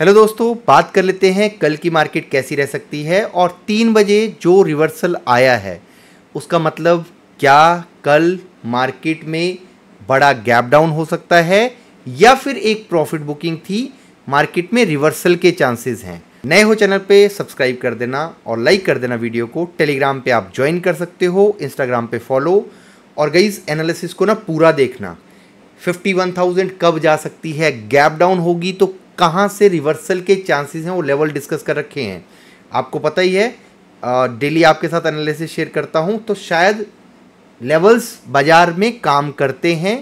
hello दोस्तों बात कर लेते हैं कल की मार्केट कैसी रह सकती है और तीन बजे जो रिवर्सल आया है उसका मतलब क्या कल मार्केट में बड़ा गैप डाउन हो सकता है या फिर एक प्रॉफिट बुकिंग थी मार्केट में रिवर्सल के चांसेस हैं नए हो चैनल पे सब्सक्राइब कर देना और लाइक कर देना वीडियो को टेलीग्राम पे आप ज्वाइन कर सकते हो इंस्टाग्राम पे फॉलो और गईज एनालिसिस को ना पूरा देखना 51,000 कब जा सकती है गैप डाउन होगी तो कहाँ से रिवर्सल के चांसेस हैं वो लेवल डिस्कस कर रखे हैं आपको पता ही है डेली आपके साथ एनालिसिस शेयर करता हूँ तो शायद लेवल्स बाज़ार में काम करते हैं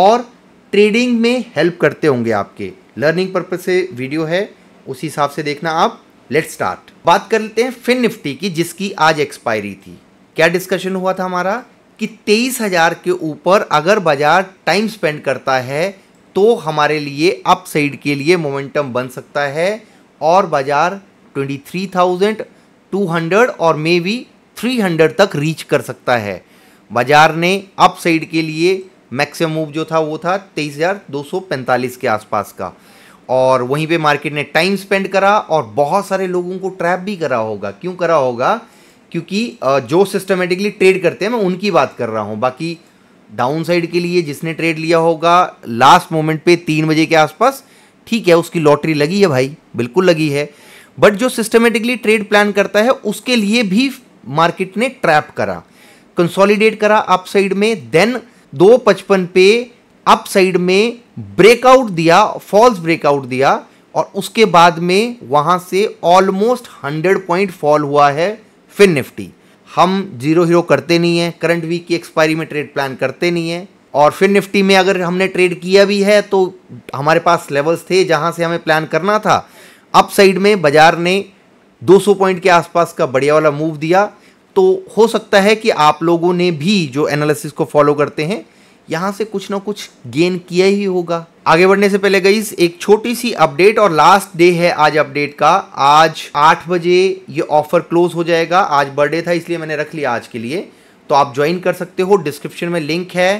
और ट्रेडिंग में हेल्प करते होंगे आपके लर्निंग पर्पज से वीडियो है उसी हिसाब से देखना आप लेट स्टार्ट बात कर लेते हैं फिन निफ्टी की जिसकी आज एक्सपायरी थी क्या डिस्कशन हुआ था हमारा कि तेईस हज़ार के ऊपर अगर बाज़ार टाइम स्पेंड करता है तो हमारे लिए अप साइड के लिए मोमेंटम बन सकता है और बाज़ार 23,200 और मे बी 300 तक रीच कर सकता है बाज़ार ने अप साइड के लिए मैक्सिमम मूव जो था वो था 23,245 के आसपास का और वहीं पे मार्केट ने टाइम स्पेंड करा और बहुत सारे लोगों को ट्रैप भी करा होगा क्यों करा होगा क्योंकि जो सिस्टमेटिकली ट्रेड करते हैं मैं उनकी बात कर रहा हूँ बाकी डाउन साइड के लिए जिसने ट्रेड लिया होगा लास्ट मोमेंट पे तीन बजे के आसपास ठीक है उसकी लॉटरी लगी है भाई बिल्कुल लगी है बट जो सिस्टमेटिकली ट्रेड प्लान करता है उसके लिए भी मार्केट ने ट्रैप करा कंसोलिडेट करा अप साइड में देन दो पचपन पे अप साइड में ब्रेकआउट दिया फॉल्स ब्रेकआउट दिया और उसके बाद में वहां से ऑलमोस्ट हंड्रेड पॉइंट फॉल हुआ है फिन निफ्टी हम जीरो हीरो करते नहीं हैं करंट वीक की एक्सपायरी में ट्रेड प्लान करते नहीं हैं और फिर निफ्टी में अगर हमने ट्रेड किया भी है तो हमारे पास लेवल्स थे जहां से हमें प्लान करना था अप साइड में बाजार ने 200 पॉइंट के आसपास का बढ़िया वाला मूव दिया तो हो सकता है कि आप लोगों ने भी जो एनालिसिस को फॉलो करते हैं यहाँ से कुछ ना कुछ गेन किया ही होगा आगे बढ़ने से पहले गई एक छोटी सी अपडेट और लास्ट डे है आज अपडेट का आज आठ बजे ये ऑफर क्लोज हो जाएगा आज बर्थडे था इसलिए मैंने रख लिया आज के लिए तो आप ज्वाइन कर सकते हो डिस्क्रिप्शन में लिंक है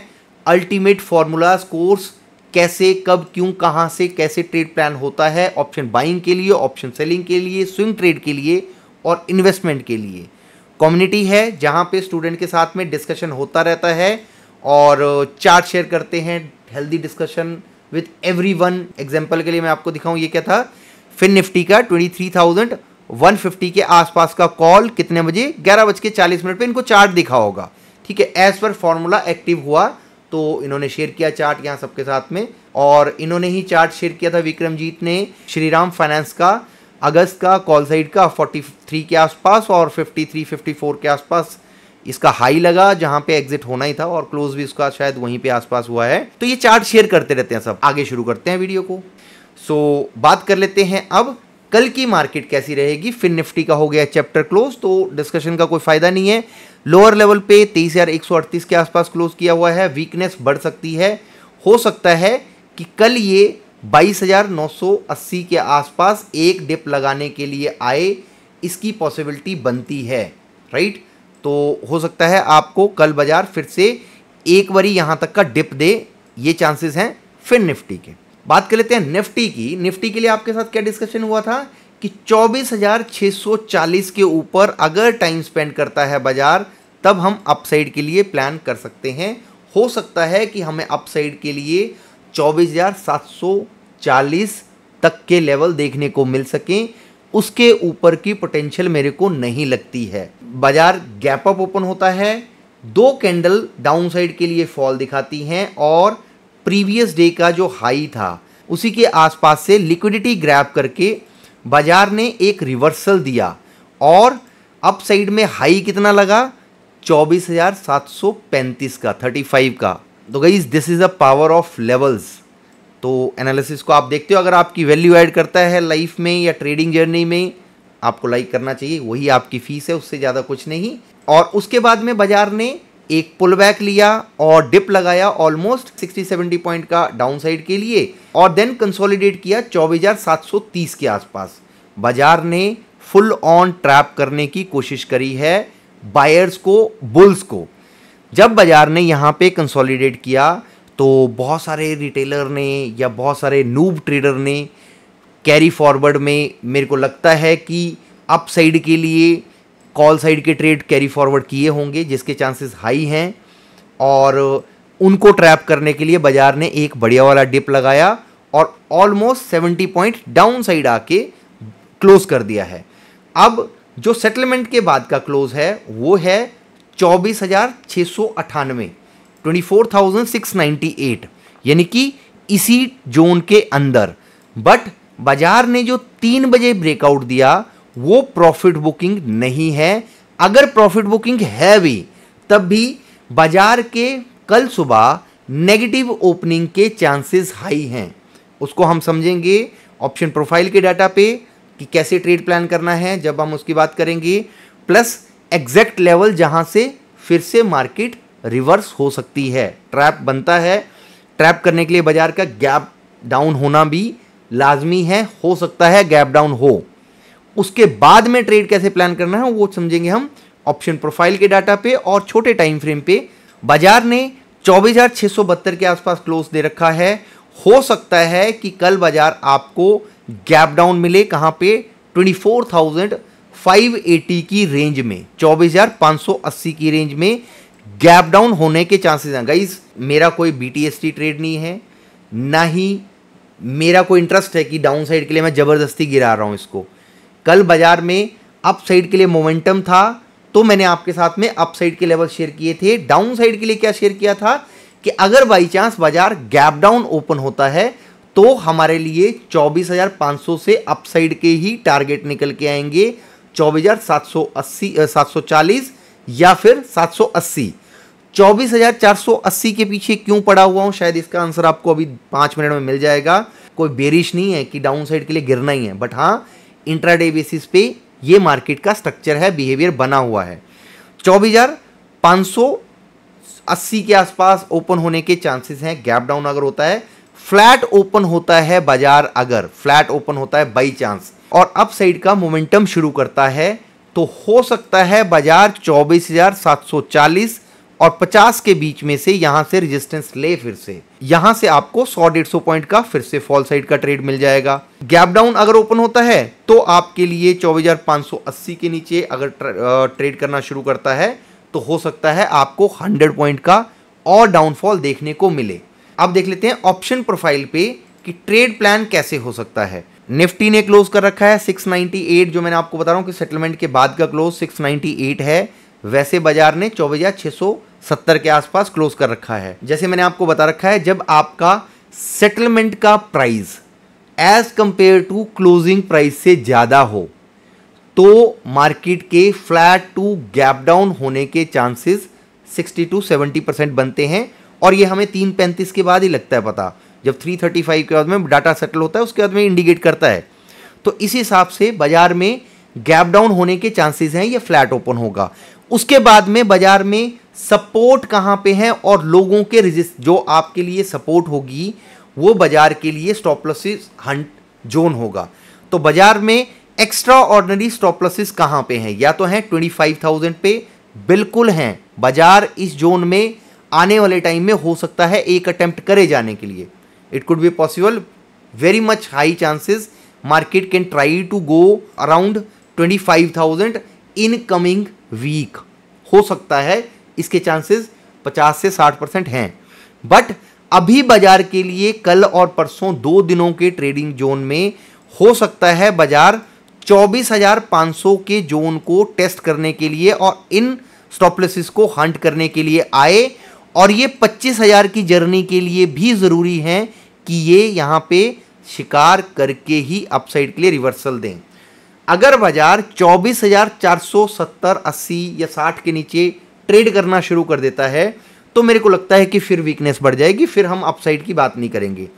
अल्टीमेट फार्मूलाज कोर्स कैसे कब क्यों कहाँ से कैसे ट्रेड प्लान होता है ऑप्शन बाइंग के लिए ऑप्शन सेलिंग के लिए स्विंग ट्रेड के लिए और इन्वेस्टमेंट के लिए कम्युनिटी है जहाँ पे स्टूडेंट के साथ में डिस्कशन होता रहता है और चार्ट शेयर करते हैं healthy discussion with everyone example के लिए मैं आपको दिखाऊँ ये क्या था फिन निफ्टी का twenty three thousand one fifty के आसपास का कॉल कितने बजे ग्यारह बज के चालीस मिनट पर इनको चार्ट दिखा होगा ठीक है एज पर फॉर्मूला एक्टिव हुआ तो इन्होंने शेयर किया चार्ट यहाँ सबके साथ में और इन्होंने ही चार्ट शेयर किया था विक्रमजीत ने श्रीराम फाइनेंस का अगस्त का कॉल साइड का फोर्टी थ्री के आसपास और फिफ्टी थ्री फिफ्टी फोर के आसपास इसका हाई लगा जहां पे एग्जिट होना ही था और क्लोज भी उसका शायद वहीं पे आसपास हुआ है तो ये चार्ट शेयर करते रहते हैं सब आगे शुरू करते हैं वीडियो को सो so, बात कर लेते हैं अब कल की मार्केट कैसी रहेगी फिन निफ्टी का हो गया चैप्टर क्लोज तो डिस्कशन का कोई फायदा नहीं है लोअर लेवल पे तेईस के आसपास क्लोज किया हुआ है वीकनेस बढ़ सकती है हो सकता है कि कल ये 22,980 के आसपास एक डिप लगाने के लिए आए इसकी पॉसिबिलिटी बनती है राइट तो हो सकता है आपको कल बाजार फिर से एक बारी यहाँ तक का डिप दे ये चांसेस हैं फिर निफ्टी के बात कर लेते हैं निफ्टी की निफ्टी के लिए आपके साथ क्या डिस्कशन हुआ था कि 24,640 के ऊपर अगर टाइम स्पेंड करता है बाजार तब हम अपसाइड के लिए प्लान कर सकते हैं हो सकता है कि हमें अपसाइड के लिए 24,740 तक के लेवल देखने को मिल सकें उसके ऊपर की पोटेंशियल मेरे को नहीं लगती है बाजार गैप अप ओपन होता है दो कैंडल डाउन साइड के लिए फॉल दिखाती हैं और प्रीवियस डे का जो हाई था उसी के आसपास से लिक्विडिटी ग्रैप करके बाजार ने एक रिवर्सल दिया और अप साइड में हाई कितना लगा 24,735 का 35 का तो गई this is the power of levels तो एनालिसिस को आप देखते हो अगर आपकी वैल्यू ऐड करता है लाइफ में या ट्रेडिंग जर्नी में आपको लाइक करना चाहिए वही आपकी फ़ीस है उससे ज़्यादा कुछ नहीं और उसके बाद में बाजार ने एक पुल बैक लिया और डिप लगाया ऑलमोस्ट 60-70 पॉइंट का डाउन साइड के लिए और देन कंसोलिडेट किया 24,730 के आसपास बाजार ने फुल ऑन ट्रैप करने की कोशिश करी है बायर्स को बुल्स को जब बाजार ने यहाँ पे कंसोलिडेट किया तो बहुत सारे रिटेलर ने या बहुत सारे नूब ट्रेडर ने कैरी फॉरवर्ड में मेरे को लगता है कि अप साइड के लिए कॉल साइड के ट्रेड कैरी फॉरवर्ड किए होंगे जिसके चांसेस हाई हैं और उनको ट्रैप करने के लिए बाजार ने एक बढ़िया वाला डिप लगाया और almost seventy point down side आके क्लोज कर दिया है अब जो सेटलमेंट के बाद का क्लोज है वो है चौबीस हज़ार छः सौ अट्ठानवे 24,698 यानी कि इसी जोन के अंदर बट बाजार ने जो तीन बजे ब्रेकआउट दिया वो प्रॉफिट बुकिंग नहीं है अगर प्रॉफिट बुकिंग है भी तब भी बाजार के कल सुबह नेगेटिव ओपनिंग के चांसेस हाई हैं उसको हम समझेंगे ऑप्शन प्रोफाइल के डाटा पे कि कैसे ट्रेड प्लान करना है जब हम उसकी बात करेंगे प्लस एग्जैक्ट लेवल जहां से फिर से मार्केट रिवर्स हो सकती है ट्रैप बनता है ट्रैप करने के लिए बाजार का गैप डाउन होना भी लाजमी है हो सकता है गैप डाउन हो उसके बाद में ट्रेड कैसे प्लान करना है वो समझेंगे हम ऑप्शन प्रोफाइल के डाटा पे और छोटे टाइम फ्रेम पे बाजार ने चौबीस के आसपास क्लोज दे रखा है हो सकता है कि कल बाजार आपको गैप डाउन मिले कहाँ पे 24,580 की रेंज में 24,580 की रेंज में गैप डाउन होने के चांसेस हैं गाइज मेरा कोई बीटीएसटी ट्रेड नहीं है ना ही मेरा कोई इंटरेस्ट है कि डाउन साइड के लिए मैं ज़बरदस्ती गिरा रहा हूँ इसको कल बाजार में अप साइड के लिए मोमेंटम था तो मैंने आपके साथ में अप साइड के लेवल शेयर किए थे डाउन साइड के लिए क्या शेयर किया था कि अगर बाई चांस बाजार गैप डाउन ओपन होता है तो हमारे लिए 24,500 से अप साइड के ही टारगेट निकल के आएंगे 24,780 740 या फिर 780 24,480 के पीछे क्यों पड़ा हुआ हूं शायद इसका आंसर आपको अभी पांच मिनट में मिल जाएगा कोई बेरिश नहीं है कि डाउन साइड के लिए गिरना ही है बट हाँ इंट्राडे बेसिस पे ये मार्केट का स्ट्रक्चर है बिहेवियर बना हुआ है चौबीस हज़ार सौ अस्सी के आसपास ओपन होने के चांसेस हैं गैप डाउन अगर होता है फ्लैट ओपन होता है बाजार अगर फ्लैट ओपन होता है बाई चांस और अप साइड का मोमेंटम शुरू करता है तो हो सकता है बाजार चौबीस हजार सात सौ चालीस और 50 के बीच में से यहाँ से रेजिस्टेंस ले फिर से यहां से आपको 100 सौ पॉइंट का फिर से फॉल साइड का ट्रेड मिल जाएगा गैप डाउन अगर ओपन होता है तो आपके लिए 24,580 के नीचे अगर ट्रेड करना शुरू करता है तो हो सकता है आपको 100 पॉइंट का और डाउनफॉल देखने को मिले अब देख लेते हैं ऑप्शन प्रोफाइल पे कि ट्रेड प्लान कैसे हो सकता है निफ्टी ने क्लोज कर रखा है 698 जो मैंने आपको बता रहा हूँ कि सेटलमेंट के बाद का क्लोज 698 है वैसे बाजार ने चौबीस सत्तर के आसपास क्लोज कर रखा है जैसे मैंने आपको बता रखा है जब आपका सेटलमेंट का price as compare to closing price से ज़्यादा हो तो मार्केट के फ्लैट टू गैप डाउन होने के चांसेस 60 टू 70 परसेंट बनते हैं और ये हमें तीन पैंतीस के बाद ही लगता है पता जब 335 के बाद में डाटा सेटल होता है उसके बाद में इंडिकेट करता है तो इस हिसाब से बाजार में गैप डाउन होने के चांसेस हैं या फ्लैट ओपन होगा उसके बाद में बाजार में सपोर्ट कहाँ पे है और लोगों के रजिस्ट जो आपके लिए सपोर्ट होगी वो बाजार के लिए स्टॉप लॉसेस हंट जोन होगा तो बाजार में एक्स्ट्रा ऑर्डनरी स्टॉप लॉसेस कहाँ पे हैं या तो हैं 25,000 पे बिल्कुल हैं बाजार इस जोन में आने वाले टाइम में हो सकता है एक अटेम्प्ट करे जाने के लिए it could be possible very much high chances market can try to go around thousand in coming week हो सकता है इसके चांसेस 50 से 60 परसेंट हैं बट अभी बाजार के लिए कल और परसों दो दिनों के ट्रेडिंग जोन में हो सकता है बाजार 24,500 के जोन को टेस्ट करने के लिए और इन स्टॉपलेसिस को हंट करने के लिए आए और ये 25,000 की जर्नी के लिए भी ज़रूरी हैं कि ये यहाँ पे शिकार करके ही अपसाइड के लिए रिवर्सल दें अगर बाजार चौबीस हज़ार चार सौ सत्तर अस्सी या साठ के नीचे ट्रेड करना शुरू कर देता है तो मेरे को लगता है कि फिर वीकनेस बढ़ जाएगी फिर हम अपसाइड की बात नहीं करेंगे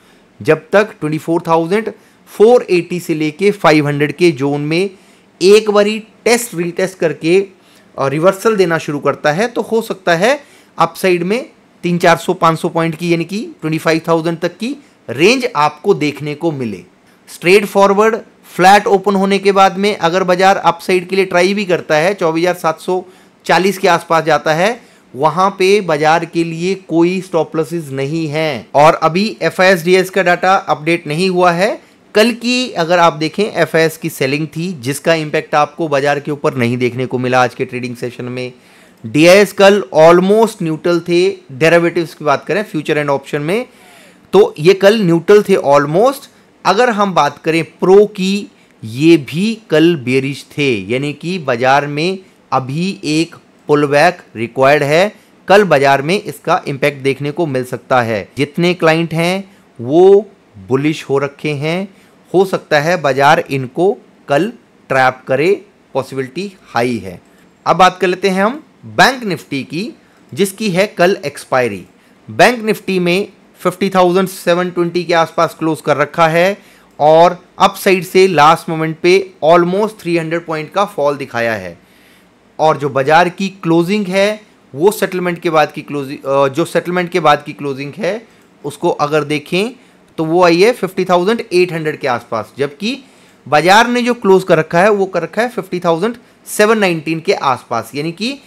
जब तक twenty four thousand four eighty से लेके फाइव हंड्रेड के जोन में एक बारी टेस्ट रीटेस्ट करके रिवर्सल देना शुरू करता है तो हो सकता है अपसाइड में तीन चार सौ पाँच सौ पॉइंट की यानी कि ट्वेंटी फाइव थाउजेंड तक की रेंज आपको देखने को मिले स्ट्रेट फॉरवर्ड फ्लैट ओपन होने के बाद में अगर बाजार अपसाइड के लिए ट्राई भी करता है चौबीस के आसपास जाता है वहां पे बाजार के लिए कोई स्टॉप लॉसेस नहीं है और अभी एफ का डाटा अपडेट नहीं हुआ है कल की अगर आप देखें एफ की सेलिंग थी जिसका इम्पैक्ट आपको बाजार के ऊपर नहीं देखने को मिला आज के ट्रेडिंग सेशन में डी कल ऑलमोस्ट न्यूट्रल थे डेरेवेटिव की बात करें फ्यूचर एंड ऑप्शन में तो ये कल न्यूट्रल थे ऑलमोस्ट अगर हम बात करें प्रो की ये भी कल बेरिश थे यानी कि बाज़ार में अभी एक पुलबैक रिक्वायर्ड है कल बाज़ार में इसका इम्पैक्ट देखने को मिल सकता है जितने क्लाइंट हैं वो बुलिश हो रखे हैं हो सकता है बाज़ार इनको कल ट्रैप करे पॉसिबिलिटी हाई है अब बात कर लेते हैं हम बैंक निफ्टी की जिसकी है कल एक्सपायरी बैंक निफ्टी में फिफ्टी थाउजेंड सेवन ट्वेंटी के आसपास क्लोज कर रखा है और अप साइड से लास्ट मोमेंट पे ऑलमोस्ट थ्री हंड्रेड पॉइंट का फॉल दिखाया है और जो बाजार की क्लोजिंग है वो सेटलमेंट के बाद की क्लोजिंग जो सेटलमेंट के बाद की क्लोजिंग है उसको अगर देखें तो वो आई है फिफ्टी थाउजेंड एट हंड्रेड के आसपास जबकि बाजार ने जो क्लोज कर रखा है वो कर रखा है फिफ्टी थाउजेंड सेवन नाइनटीन के आसपास यानी कि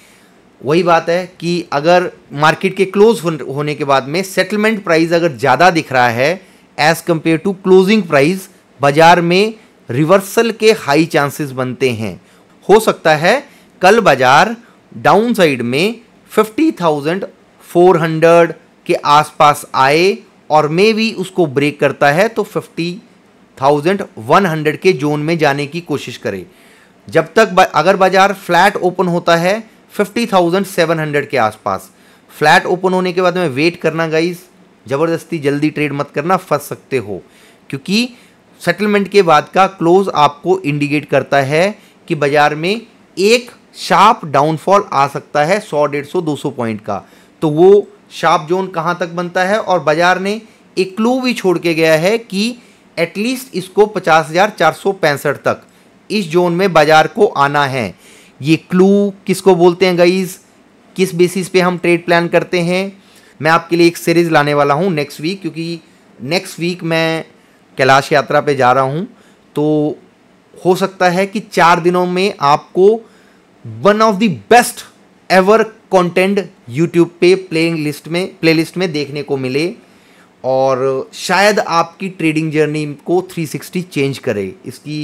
वही बात है कि अगर मार्केट के क्लोज होने के बाद में सेटलमेंट प्राइस अगर ज़्यादा दिख रहा है as compare to closing price बाज़ार में रिवर्सल के हाई चांसेस बनते हैं हो सकता है कल बाज़ार डाउन साइड में फिफ्टी थाउजेंड फोर हंड्रेड के आसपास आए और मे भी उसको ब्रेक करता है तो फिफ्टी थाउजेंड वन हंड्रेड के जोन में जाने की कोशिश करे जब तक अगर बाज़ार फ्लैट ओपन होता है फिफ्टी थाउजेंड सेवन हंड्रेड के आसपास फ्लैट ओपन होने के बाद में वेट करना गाइज ज़बरदस्ती जल्दी ट्रेड मत करना फंस सकते हो क्योंकि सेटलमेंट के बाद का क्लोज आपको इंडिकेट करता है कि बाजार में एक शार्प डाउनफॉल आ सकता है सौ डेढ़ सौ दो सौ पॉइंट का तो वो शार्प जोन कहाँ तक बनता है और बाजार ने एक क्लू भी छोड़ के गया है कि एटलीस्ट इसको पचास हज़ार चार सौ पैंसठ तक इस जोन में बाजार को आना है ये क्लू किसको बोलते हैं गाइज किस बेसिस पे हम ट्रेड प्लान करते हैं मैं आपके लिए एक सीरीज़ लाने वाला हूँ नेक्स्ट वीक क्योंकि नेक्स्ट वीक मैं कैलाश यात्रा पे जा रहा हूँ तो हो सकता है कि चार दिनों में आपको one of the best ever content YouTube पे प्लेइंग लिस्ट में लिस्ट में देखने को मिले और शायद आपकी ट्रेडिंग जर्नी को 360 चेंज करे इसकी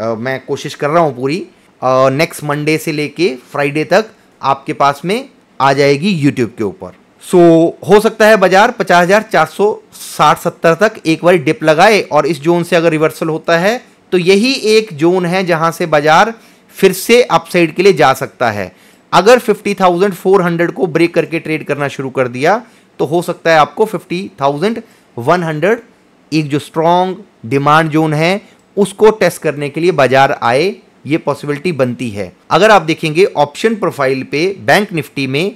आ, मैं कोशिश कर रहा हूँ पूरी नेक्स्ट मंडे से लेके फ्राइडे तक आपके पास में आ जाएगी यूट्यूब के ऊपर सो so, हो सकता है बाजार पचास हज़ार चार सौ साठ सत्तर तक एक बार डिप लगाए और इस जोन से अगर रिवर्सल होता है तो यही एक जोन है जहां से बाजार फिर से अपसाइड के लिए जा सकता है अगर फिफ्टी थाउजेंड फोर हंड्रेड को ब्रेक करके ट्रेड करना शुरू कर दिया तो हो सकता है आपको फिफ्टी थाउजेंड वन हंड्रेड एक जो स्ट्रॉन्ग डिमांड जोन है उसको टेस्ट करने के लिए बाजार आए ये पॉसिबिलिटी बनती है अगर आप देखेंगे ऑप्शन प्रोफाइल पे बैंक निफ्टी में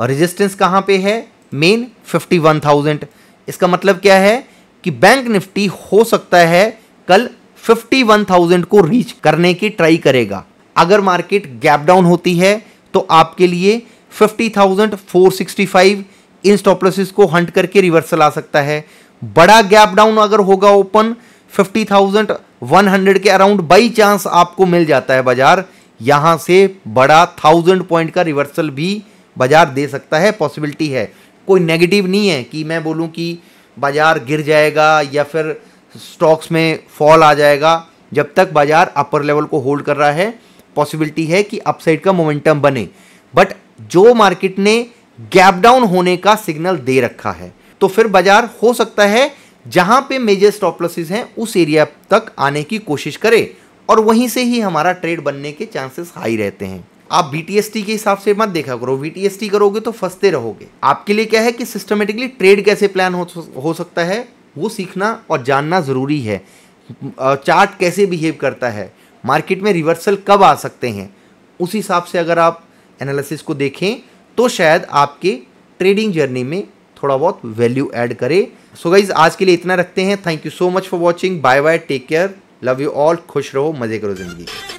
रेजिस्टेंस कहाँ पे है मेन 51,000 इसका मतलब क्या है कि बैंक निफ्टी हो सकता है कल 51,000 को रीच करने की ट्राई करेगा अगर मार्केट गैप डाउन होती है तो आपके लिए 50,465 इन स्टॉपलॉसेस को हंट करके रिवर्सल आ सकता है बड़ा गैप डाउन अगर होगा open 51,000 fifty thousand one hundred के अराउंड बाई चांस आपको मिल जाता है बाजार यहां से बड़ा थाउजेंड पॉइंट का रिवर्सल भी बाजार दे सकता है पॉसिबिलिटी है कोई नेगेटिव नहीं है कि मैं बोलूं कि बाजार गिर जाएगा या फिर स्टॉक्स में फॉल आ जाएगा जब तक बाजार अपर लेवल को होल्ड कर रहा है पॉसिबिलिटी है कि अपसाइड का मोमेंटम बने बट जो मार्केट ने गैप डाउन होने का सिग्नल दे रखा है तो फिर बाजार हो सकता है जहां पे मेजर स्टॉप लॉसेस हैं उस एरिया तक आने की कोशिश करें और वहीं से ही हमारा ट्रेड बनने के चांसेस हाई रहते हैं आप बीटीएसटी के हिसाब से मत देखा करो बीटीएसटी करोगे तो फंसते रहोगे आपके लिए क्या है कि सिस्टमेटिकली ट्रेड कैसे प्लान हो, हो सकता है वो सीखना और जानना ज़रूरी है चार्ट कैसे बिहेव करता है मार्केट में रिवर्सल कब आ सकते हैं उस हिसाब से अगर आप एनालिसिस को देखें तो शायद आपके ट्रेडिंग जर्नी में थोड़ा बहुत वैल्यू ऐड करे सो गाइज आज के लिए इतना रखते हैं thank you so much for watching bye bye take care love you all खुश रहो मजे करो जिंदगी